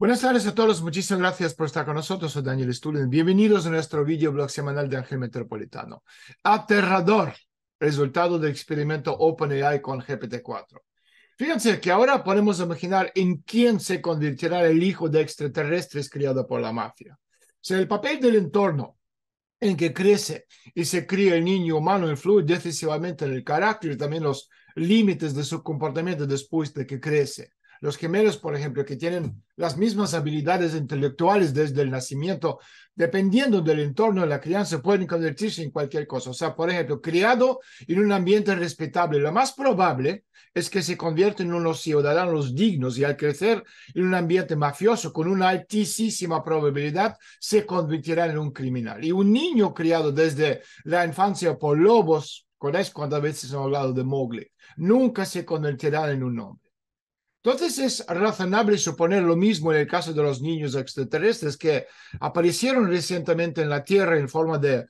Buenas tardes a todos, muchísimas gracias por estar con nosotros. Soy Daniel Stulin. Bienvenidos a nuestro videoblog semanal de Ángel Metropolitano. Aterrador resultado del experimento OpenAI con GPT-4. Fíjense que ahora podemos imaginar en quién se convertirá el hijo de extraterrestres criado por la mafia. el papel del entorno en que crece y se cría el niño humano influye decisivamente en el carácter y también los límites de su comportamiento después de que crece. Los gemelos, por ejemplo, que tienen las mismas habilidades intelectuales desde el nacimiento, dependiendo del entorno de la crianza, pueden convertirse en cualquier cosa. O sea, por ejemplo, criado en un ambiente respetable, lo más probable es que se convierta en unos ciudadanos dignos y al crecer en un ambiente mafioso, con una altísima probabilidad, se convertirá en un criminal. Y un niño criado desde la infancia por lobos, con eso a veces hemos hablado de Mowgli, nunca se convertirá en un hombre. Entonces es razonable suponer lo mismo en el caso de los niños extraterrestres que aparecieron recientemente en la Tierra en forma de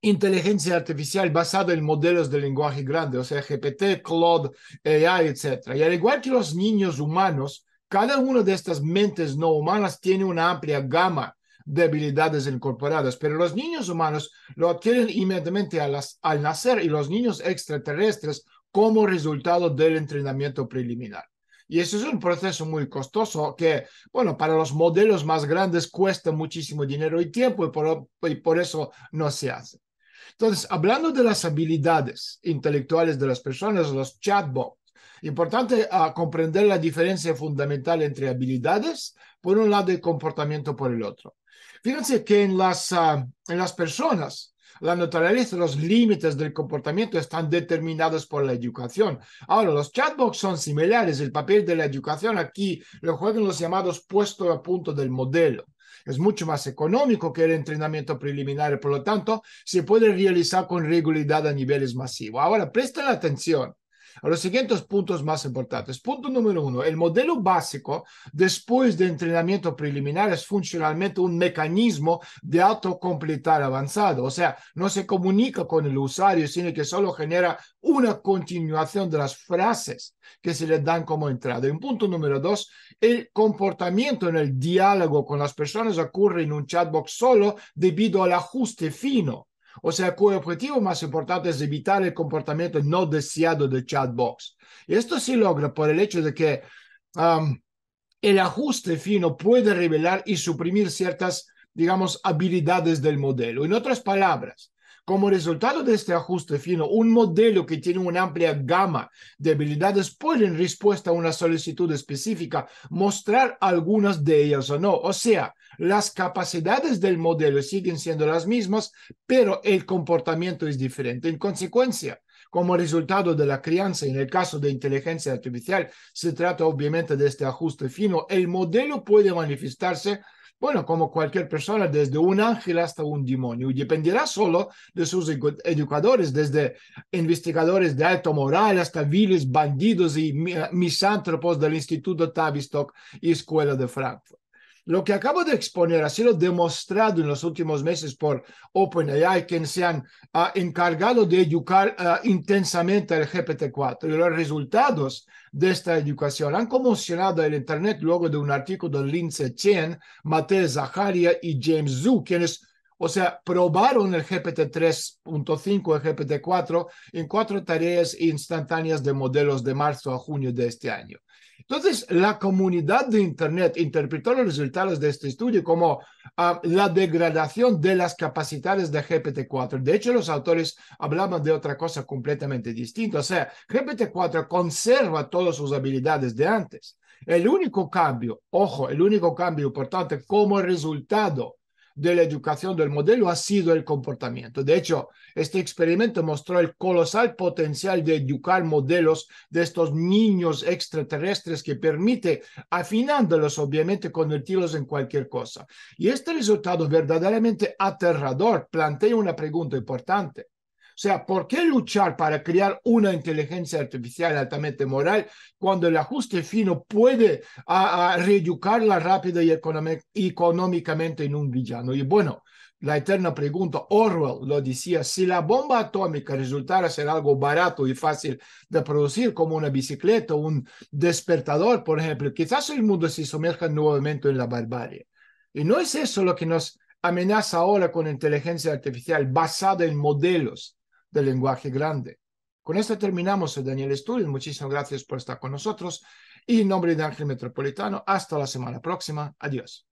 inteligencia artificial basada en modelos de lenguaje grande, o sea, GPT, Claude, AI, etc. Y al igual que los niños humanos, cada una de estas mentes no humanas tiene una amplia gama de habilidades incorporadas, pero los niños humanos lo adquieren inmediatamente al, al nacer y los niños extraterrestres como resultado del entrenamiento preliminar. Y eso es un proceso muy costoso que, bueno, para los modelos más grandes cuesta muchísimo dinero y tiempo y por, y por eso no se hace. Entonces, hablando de las habilidades intelectuales de las personas, los chatbots, importante ah, comprender la diferencia fundamental entre habilidades por un lado y comportamiento por el otro. Fíjense que en las, ah, en las personas, la naturaleza, los límites del comportamiento están determinados por la educación. Ahora, los chatbots son similares. El papel de la educación aquí lo juegan los llamados puestos a punto del modelo es mucho más económico que el entrenamiento preliminar, por lo tanto, se puede realizar con regularidad a niveles masivos. Ahora, presten atención a los siguientes puntos más importantes. Punto número uno, el modelo básico después de entrenamiento preliminar es funcionalmente un mecanismo de autocompletar avanzado, o sea, no se comunica con el usuario, sino que solo genera una continuación de las frases que se le dan como entrada. En punto número dos, el comportamiento en el diálogo con las personas ocurre en un chatbot solo debido al ajuste fino o sea, cuyo objetivo más importante es evitar el comportamiento no deseado del chatbox. Y esto se logra por el hecho de que um, el ajuste fino puede revelar y suprimir ciertas, digamos, habilidades del modelo. En otras palabras, como resultado de este ajuste fino, un modelo que tiene una amplia gama de habilidades puede, en respuesta a una solicitud específica, mostrar algunas de ellas o no. O sea, las capacidades del modelo siguen siendo las mismas, pero el comportamiento es diferente. En consecuencia, como resultado de la crianza, en el caso de inteligencia artificial, se trata obviamente de este ajuste fino. El modelo puede manifestarse bueno, como cualquier persona, desde un ángel hasta un demonio, y dependerá solo de sus educadores, desde investigadores de alto moral hasta viles bandidos y misántropos del Instituto Tavistock y Escuela de Frankfurt. Lo que acabo de exponer ha sido demostrado en los últimos meses por OpenAI, quienes se han ah, encargado de educar ah, intensamente al GPT-4. Y los resultados de esta educación han conmocionado el Internet luego de un artículo de Lindsay Chen, Mateo Zaharia y James Zhu, quienes o sea, probaron el GPT 3.5, el GPT 4 en cuatro tareas instantáneas de modelos de marzo a junio de este año. Entonces, la comunidad de Internet interpretó los resultados de este estudio como ah, la degradación de las capacidades de GPT-4. De hecho, los autores hablaban de otra cosa completamente distinta. O sea, GPT-4 conserva todas sus habilidades de antes. El único cambio, ojo, el único cambio importante como resultado de la educación del modelo ha sido el comportamiento. De hecho, este experimento mostró el colosal potencial de educar modelos de estos niños extraterrestres que permite, afinándolos obviamente, convertirlos en cualquier cosa. Y este resultado verdaderamente aterrador plantea una pregunta importante. O sea, ¿por qué luchar para crear una inteligencia artificial altamente moral cuando el ajuste fino puede a, a reeducarla rápida y económicamente en un villano? Y bueno, la eterna pregunta, Orwell lo decía, si la bomba atómica resultara ser algo barato y fácil de producir, como una bicicleta, un despertador, por ejemplo, quizás el mundo se sumerja nuevamente en la barbarie. Y no es eso lo que nos amenaza ahora con inteligencia artificial basada en modelos del lenguaje grande. Con esto terminamos el eh, Daniel Studio. Muchísimas gracias por estar con nosotros. Y en nombre de Ángel Metropolitano, hasta la semana próxima. Adiós.